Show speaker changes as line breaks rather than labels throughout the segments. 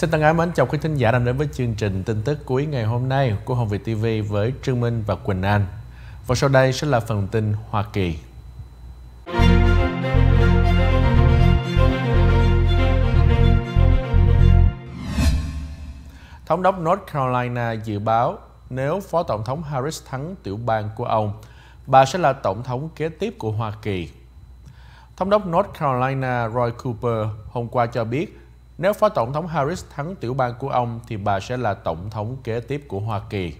Xin thân ái mến chào quý thính giả đang đến với chương trình tin tức cuối ngày hôm nay của Hồng Việt TV với Trương Minh và Quỳnh An. Và sau đây sẽ là phần tin Hoa Kỳ. Thống đốc North Carolina dự báo nếu Phó Tổng thống Harris thắng tiểu bang của ông, bà sẽ là Tổng thống kế tiếp của Hoa Kỳ. Thống đốc North Carolina Roy Cooper hôm qua cho biết nếu Phó Tổng thống Harris thắng tiểu bang của ông thì bà sẽ là Tổng thống kế tiếp của Hoa Kỳ.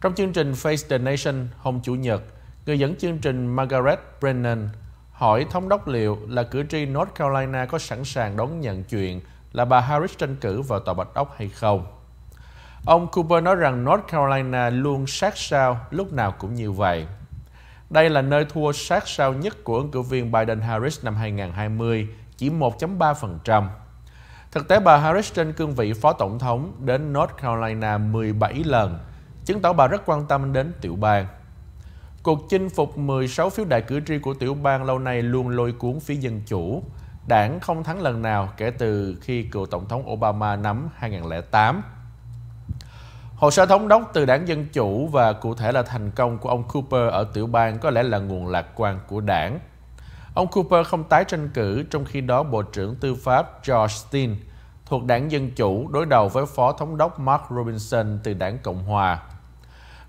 Trong chương trình Face the Nation hôm Chủ nhật, người dẫn chương trình Margaret Brennan hỏi thống đốc liệu là cử tri North Carolina có sẵn sàng đón nhận chuyện là bà Harris tranh cử vào tòa Bạch Ốc hay không. Ông Cooper nói rằng North Carolina luôn sát sao, lúc nào cũng như vậy. Đây là nơi thua sát sao nhất của ứng cử viên Biden-Harris năm 2020, chỉ 1.3%. Thực tế bà Harris trên cương vị phó tổng thống đến North Carolina 17 lần, chứng tỏ bà rất quan tâm đến tiểu bang. Cuộc chinh phục 16 phiếu đại cử tri của tiểu bang lâu nay luôn lôi cuốn phía Dân Chủ. Đảng không thắng lần nào kể từ khi cựu Tổng thống Obama nắm 2008. Hồ sơ thống đốc từ đảng Dân Chủ và cụ thể là thành công của ông Cooper ở tiểu bang có lẽ là nguồn lạc quan của đảng. Ông Cooper không tái tranh cử, trong khi đó Bộ trưởng Tư pháp George Stein thuộc đảng Dân Chủ đối đầu với Phó Thống đốc Mark Robinson từ đảng Cộng Hòa.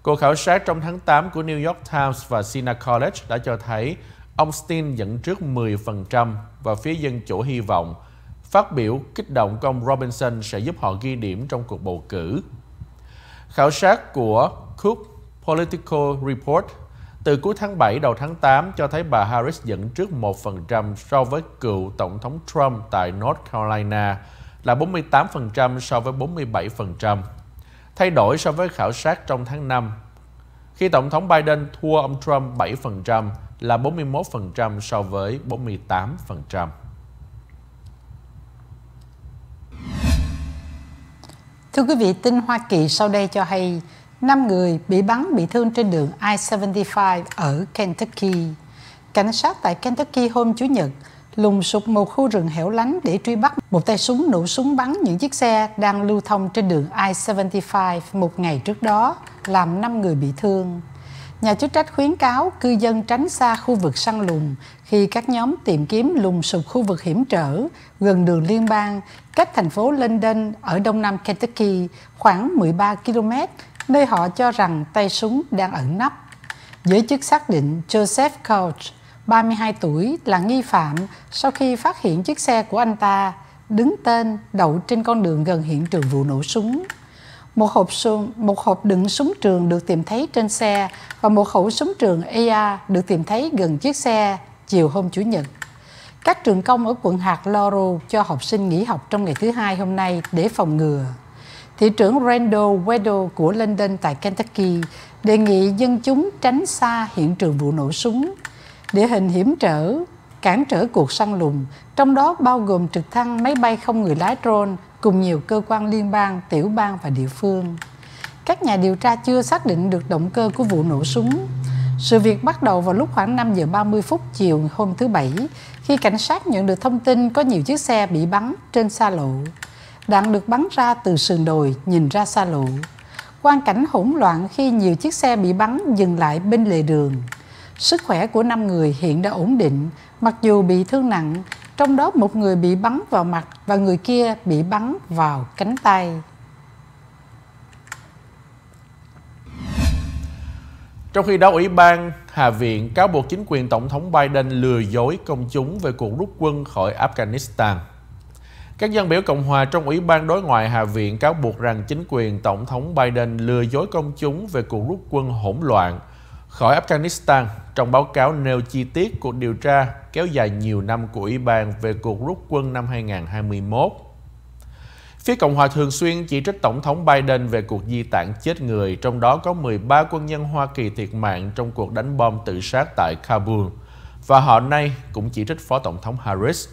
Cuộc khảo sát trong tháng 8 của New York Times và Sina College đã cho thấy ông Stein dẫn trước 10% và phía Dân Chủ hy vọng phát biểu kích động của ông Robinson sẽ giúp họ ghi điểm trong cuộc bầu cử. Khảo sát của Cook Political Report từ cuối tháng 7 đầu tháng 8 cho thấy bà Harris dẫn trước 1% so với cựu Tổng thống Trump tại North Carolina là 48% so với 47%. Thay đổi so với khảo sát trong tháng 5, khi Tổng thống Biden thua ông Trump 7% là 41% so với 48%.
Thưa quý vị, tin Hoa Kỳ sau đây cho hay 5 người bị bắn bị thương trên đường I-75 ở Kentucky. Cảnh sát tại Kentucky hôm Chủ nhật lùng sụp một khu rừng hẻo lánh để truy bắt một tay súng nổ súng bắn những chiếc xe đang lưu thông trên đường I-75 một ngày trước đó, làm 5 người bị thương. Nhà chức trách khuyến cáo cư dân tránh xa khu vực săn lùng khi các nhóm tìm kiếm lùng sụp khu vực hiểm trở gần đường liên bang cách thành phố London ở đông nam Kentucky khoảng 13 km nơi họ cho rằng tay súng đang ẩn nấp. Giới chức xác định Joseph Couch, 32 tuổi, là nghi phạm sau khi phát hiện chiếc xe của anh ta đứng tên đậu trên con đường gần hiện trường vụ nổ súng. Một hộp, súng, một hộp đựng súng trường được tìm thấy trên xe và một khẩu súng trường AR được tìm thấy gần chiếc xe chiều hôm Chủ nhật. Các trường công ở quận hạt Loro cho học sinh nghỉ học trong ngày thứ hai hôm nay để phòng ngừa thị trưởng Randall Weddle của London tại Kentucky đề nghị dân chúng tránh xa hiện trường vụ nổ súng. Địa hình hiểm trở, cản trở cuộc săn lùng, trong đó bao gồm trực thăng máy bay không người lái drone cùng nhiều cơ quan liên bang, tiểu bang và địa phương. Các nhà điều tra chưa xác định được động cơ của vụ nổ súng. Sự việc bắt đầu vào lúc khoảng 5 giờ 30 phút chiều hôm thứ Bảy, khi cảnh sát nhận được thông tin có nhiều chiếc xe bị bắn trên xa lộ. Đạn được bắn ra từ sườn đồi nhìn ra xa lộ. Quan cảnh hỗn loạn khi nhiều chiếc xe bị bắn dừng lại bên lề đường. Sức khỏe của 5 người hiện đã ổn định, mặc dù bị thương nặng, trong đó một người bị bắn vào mặt và người kia bị bắn vào cánh tay.
Trong khi đó, Ủy ban Hạ viện cáo buộc chính quyền Tổng thống Biden lừa dối công chúng về cuộc rút quân khỏi Afghanistan. Các dân biểu Cộng hòa trong Ủy ban Đối ngoại Hạ viện cáo buộc rằng chính quyền Tổng thống Biden lừa dối công chúng về cuộc rút quân hỗn loạn khỏi Afghanistan. Trong báo cáo nêu chi tiết cuộc điều tra kéo dài nhiều năm của Ủy ban về cuộc rút quân năm 2021. Phía Cộng hòa thường xuyên chỉ trích Tổng thống Biden về cuộc di tản chết người, trong đó có 13 quân nhân Hoa Kỳ thiệt mạng trong cuộc đánh bom tự sát tại Kabul. Và họ nay cũng chỉ trích Phó Tổng thống Harris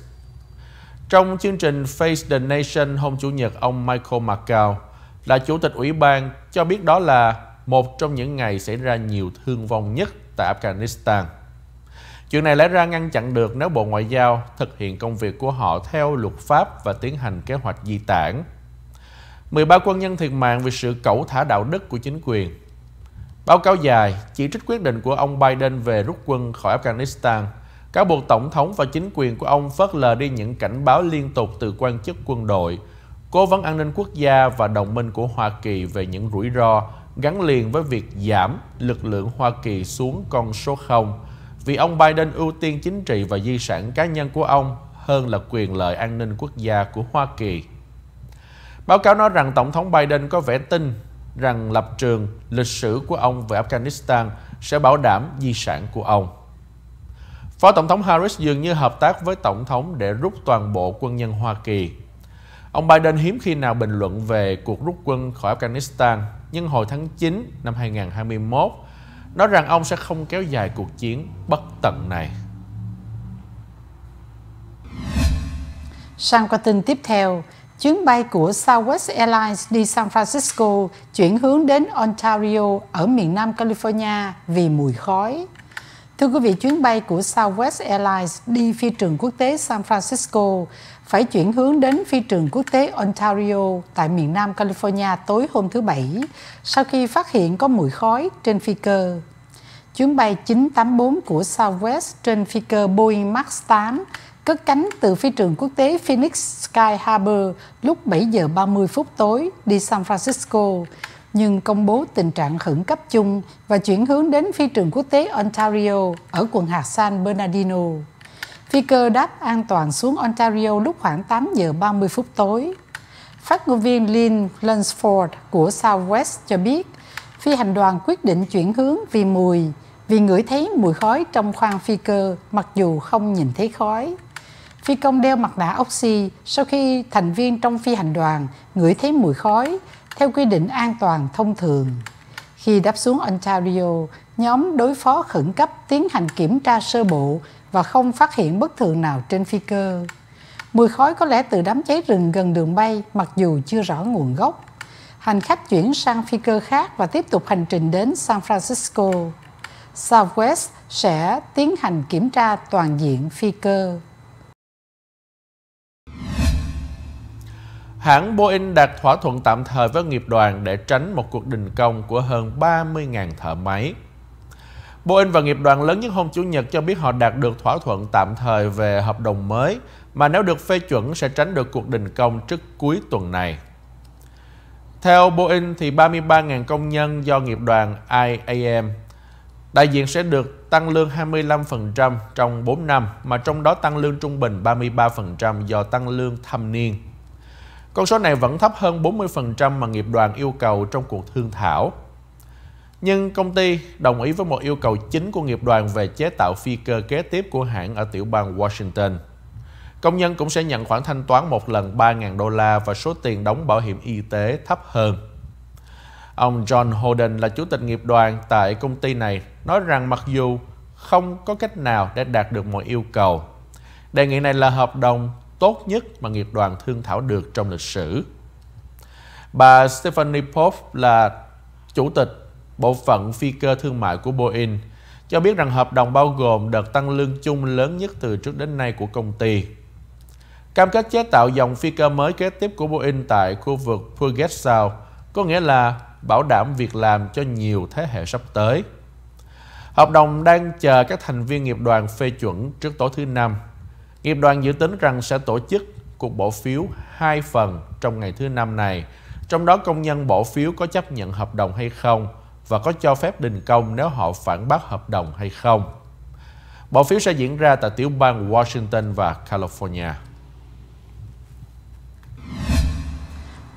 trong chương trình Face the Nation hôm Chủ nhật, ông Michael Macau là chủ tịch ủy ban cho biết đó là một trong những ngày xảy ra nhiều thương vong nhất tại Afghanistan. Chuyện này lẽ ra ngăn chặn được nếu Bộ Ngoại giao thực hiện công việc của họ theo luật pháp và tiến hành kế hoạch di tản. 13 quân nhân thiệt mạng vì sự cẩu thả đạo đức của chính quyền. Báo cáo dài chỉ trích quyết định của ông Biden về rút quân khỏi Afghanistan – Cáo buộc Tổng thống và chính quyền của ông phớt lờ đi những cảnh báo liên tục từ quan chức quân đội, cố vấn an ninh quốc gia và đồng minh của Hoa Kỳ về những rủi ro gắn liền với việc giảm lực lượng Hoa Kỳ xuống con số 0 vì ông Biden ưu tiên chính trị và di sản cá nhân của ông hơn là quyền lợi an ninh quốc gia của Hoa Kỳ. Báo cáo nói rằng Tổng thống Biden có vẻ tin rằng lập trường lịch sử của ông về Afghanistan sẽ bảo đảm di sản của ông. Phó Tổng thống Harris dường như hợp tác với Tổng thống để rút toàn bộ quân nhân Hoa Kỳ. Ông Biden hiếm khi nào bình luận về cuộc rút quân khỏi Afghanistan, nhưng hồi tháng 9 năm 2021, nói rằng ông sẽ không kéo dài cuộc chiến bất tận này.
Sang qua tin tiếp theo, chuyến bay của Southwest Airlines đi San Francisco chuyển hướng đến Ontario ở miền Nam California vì mùi khói. Thưa quý vị, chuyến bay của Southwest Airlines đi phi trường quốc tế San Francisco phải chuyển hướng đến phi trường quốc tế Ontario tại miền Nam California tối hôm thứ Bảy sau khi phát hiện có mùi khói trên phi cơ. Chuyến bay 984 của Southwest trên phi cơ Boeing MAX 8 cất cánh từ phi trường quốc tế Phoenix Sky Harbor lúc 7 giờ 30 phút tối đi San Francisco nhưng công bố tình trạng khẩn cấp chung và chuyển hướng đến phi trường quốc tế Ontario ở quận hạt San Bernardino. Phi cơ đáp an toàn xuống Ontario lúc khoảng 8 giờ 30 phút tối. Phát ngôn viên Lynn Lunsford của Southwest cho biết, phi hành đoàn quyết định chuyển hướng vì mùi, vì ngửi thấy mùi khói trong khoang phi cơ mặc dù không nhìn thấy khói. Phi công đeo mặt nạ oxy sau khi thành viên trong phi hành đoàn ngửi thấy mùi khói theo quy định an toàn thông thường, khi đáp xuống Ontario, nhóm đối phó khẩn cấp tiến hành kiểm tra sơ bộ và không phát hiện bất thường nào trên phi cơ. Mùi khói có lẽ từ đám cháy rừng gần đường bay mặc dù chưa rõ nguồn gốc. Hành khách chuyển sang phi cơ khác và tiếp tục hành trình đến San Francisco. Southwest sẽ tiến hành kiểm tra toàn diện phi cơ.
hãng Boeing đạt thỏa thuận tạm thời với nghiệp đoàn để tránh một cuộc đình công của hơn 30.000 thợ máy. Boeing và nghiệp đoàn lớn nhất hôm Chủ nhật cho biết họ đạt được thỏa thuận tạm thời về hợp đồng mới mà nếu được phê chuẩn sẽ tránh được cuộc đình công trước cuối tuần này. Theo Boeing thì 33.000 công nhân do nghiệp đoàn IAM đại diện sẽ được tăng lương 25% trong 4 năm mà trong đó tăng lương trung bình 33% do tăng lương thâm niên. Con số này vẫn thấp hơn 40% mà nghiệp đoàn yêu cầu trong cuộc thương thảo. Nhưng công ty đồng ý với một yêu cầu chính của nghiệp đoàn về chế tạo phi cơ kế tiếp của hãng ở tiểu bang Washington. Công nhân cũng sẽ nhận khoản thanh toán một lần 3.000 đô la và số tiền đóng bảo hiểm y tế thấp hơn. Ông John Holden là chủ tịch nghiệp đoàn tại công ty này, nói rằng mặc dù không có cách nào để đạt được mọi yêu cầu, đề nghị này là hợp đồng tốt nhất mà nghiệp đoàn thương thảo được trong lịch sử. Bà Stephanie Pope là chủ tịch bộ phận phi cơ thương mại của Boeing cho biết rằng hợp đồng bao gồm đợt tăng lương chung lớn nhất từ trước đến nay của công ty. Cam kết chế tạo dòng phi cơ mới kế tiếp của Boeing tại khu vực Puget Sound có nghĩa là bảo đảm việc làm cho nhiều thế hệ sắp tới. Hợp đồng đang chờ các thành viên nghiệp đoàn phê chuẩn trước tối thứ Năm. Nghiệp đoàn dự tính rằng sẽ tổ chức cuộc bỏ phiếu hai phần trong ngày thứ năm này, trong đó công nhân bỏ phiếu có chấp nhận hợp đồng hay không và có cho phép đình công nếu họ phản bác hợp đồng hay không. Bỏ phiếu sẽ diễn ra tại tiểu bang Washington và California.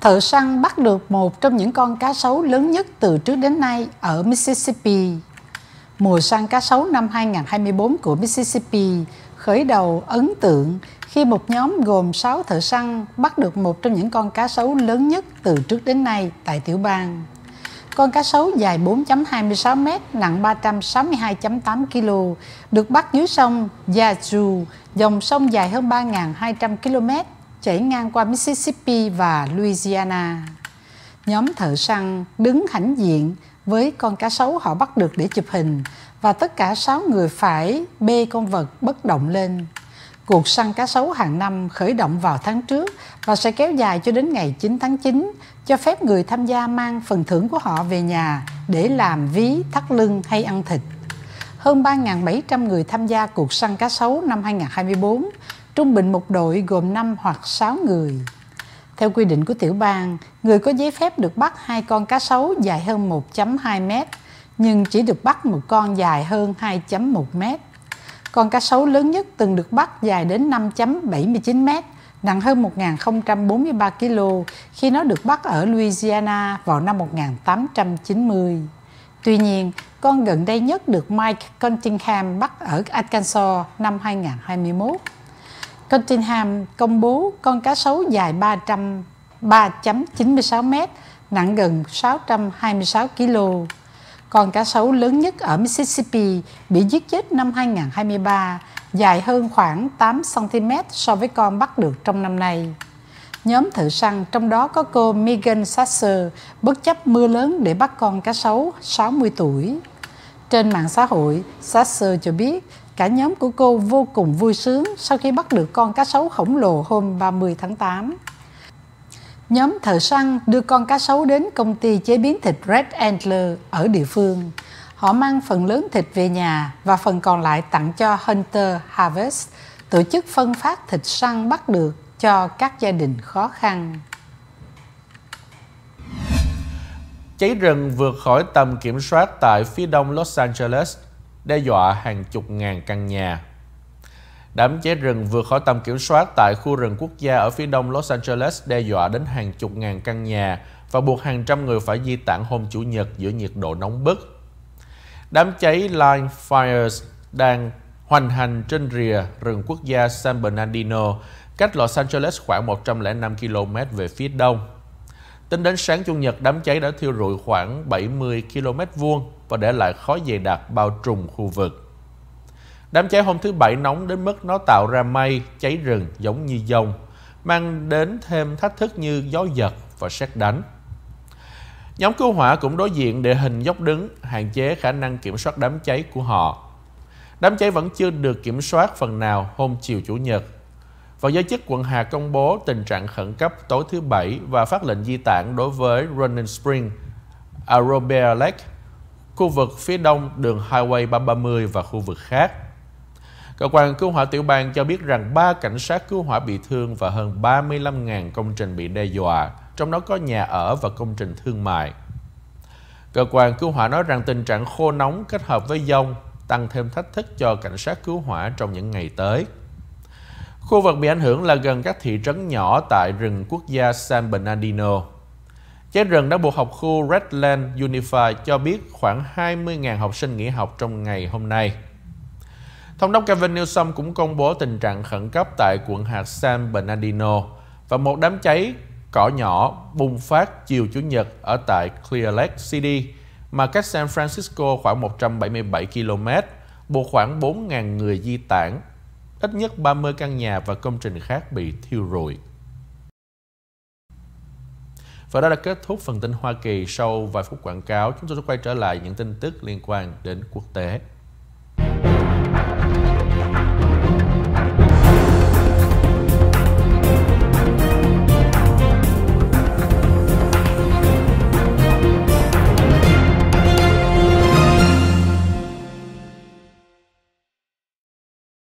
Thợ săn bắt được một trong những con cá sấu lớn nhất từ trước đến nay ở Mississippi. Mùa săn cá sấu năm 2024 của Mississippi khởi đầu ấn tượng khi một nhóm gồm 6 thợ săn bắt được một trong những con cá sấu lớn nhất từ trước đến nay tại tiểu bang. Con cá sấu dài 4.26 m, nặng 362.8 kg, được bắt dưới sông Yazoo, dòng sông dài hơn 3.200 km, chảy ngang qua Mississippi và Louisiana. Nhóm thợ săn đứng hãnh diện với con cá sấu họ bắt được để chụp hình và tất cả 6 người phải bê con vật bất động lên. Cuộc săn cá sấu hàng năm khởi động vào tháng trước và sẽ kéo dài cho đến ngày 9 tháng 9, cho phép người tham gia mang phần thưởng của họ về nhà để làm ví, thắt lưng hay ăn thịt. Hơn 3.700 người tham gia cuộc săn cá sấu năm 2024, trung bình một đội gồm 5 hoặc 6 người. Theo quy định của tiểu bang, người có giấy phép được bắt hai con cá sấu dài hơn 1.2 mét, nhưng chỉ được bắt một con dài hơn 2.1 mét. Con cá sấu lớn nhất từng được bắt dài đến 5.79 mét, nặng hơn 1.043 kg khi nó được bắt ở Louisiana vào năm 1890. Tuy nhiên, con gần đây nhất được Mike Cunningham bắt ở Arkansas năm 2021. Cunningham công bố con cá sấu dài 300 3.96 mét, nặng gần 626 kg. Con cá sấu lớn nhất ở Mississippi bị giết chết năm 2023, dài hơn khoảng 8 cm so với con bắt được trong năm nay. Nhóm thợ săn trong đó có cô Megan Sasser bất chấp mưa lớn để bắt con cá sấu 60 tuổi. Trên mạng xã hội, Sasser cho biết cả nhóm của cô vô cùng vui sướng sau khi bắt được con cá sấu khổng lồ hôm 30 tháng 8. Nhóm thợ săn đưa con cá sấu đến công ty chế biến thịt Red Antler ở địa phương. Họ mang phần lớn thịt về nhà và phần còn lại tặng cho Hunter Harvest, tổ chức phân phát thịt săn bắt được cho các gia đình khó khăn.
Cháy rừng vượt khỏi tầm kiểm soát tại phía đông Los Angeles, đe dọa hàng chục ngàn căn nhà. Đám cháy rừng vượt khỏi tầm kiểm soát tại khu rừng quốc gia ở phía đông Los Angeles đe dọa đến hàng chục ngàn căn nhà và buộc hàng trăm người phải di tản hôm Chủ nhật giữa nhiệt độ nóng bức. Đám cháy Line Fires đang hoành hành trên rìa rừng quốc gia San Bernardino, cách Los Angeles khoảng 105 km về phía đông. Tính đến sáng Chủ nhật, đám cháy đã thiêu rụi khoảng 70 km vuông và để lại khói dày đặc bao trùm khu vực. Đám cháy hôm thứ Bảy nóng đến mức nó tạo ra mây, cháy rừng giống như dông, mang đến thêm thách thức như gió giật và sét đánh. Nhóm cứu hỏa cũng đối diện địa hình dốc đứng, hạn chế khả năng kiểm soát đám cháy của họ. Đám cháy vẫn chưa được kiểm soát phần nào hôm chiều Chủ nhật. Và giới chức quận Hà công bố tình trạng khẩn cấp tối thứ Bảy và phát lệnh di tản đối với Running Spring, Arobea Lake, khu vực phía đông đường Highway 330 và khu vực khác. Cơ quan cứu hỏa tiểu bang cho biết rằng 3 cảnh sát cứu hỏa bị thương và hơn 35.000 công trình bị đe dọa, trong đó có nhà ở và công trình thương mại. Cơ quan cứu hỏa nói rằng tình trạng khô nóng kết hợp với dông tăng thêm thách thức cho cảnh sát cứu hỏa trong những ngày tới. Khu vực bị ảnh hưởng là gần các thị trấn nhỏ tại rừng quốc gia San Bernardino. Cháy rừng đã buộc học khu Redland Unified cho biết khoảng 20.000 học sinh nghỉ học trong ngày hôm nay. Thống đốc Kevin Newsom cũng công bố tình trạng khẩn cấp tại quận hạt San Bernardino và một đám cháy cỏ nhỏ bùng phát chiều Chủ nhật ở tại Clear Lake City mà cách San Francisco khoảng 177 km, buộc khoảng 4.000 người di tản, ít nhất 30 căn nhà và công trình khác bị thiêu rụi. Và đó là kết thúc phần tin Hoa Kỳ sau vài phút quảng cáo. Chúng tôi sẽ quay trở lại những tin tức liên quan đến quốc tế.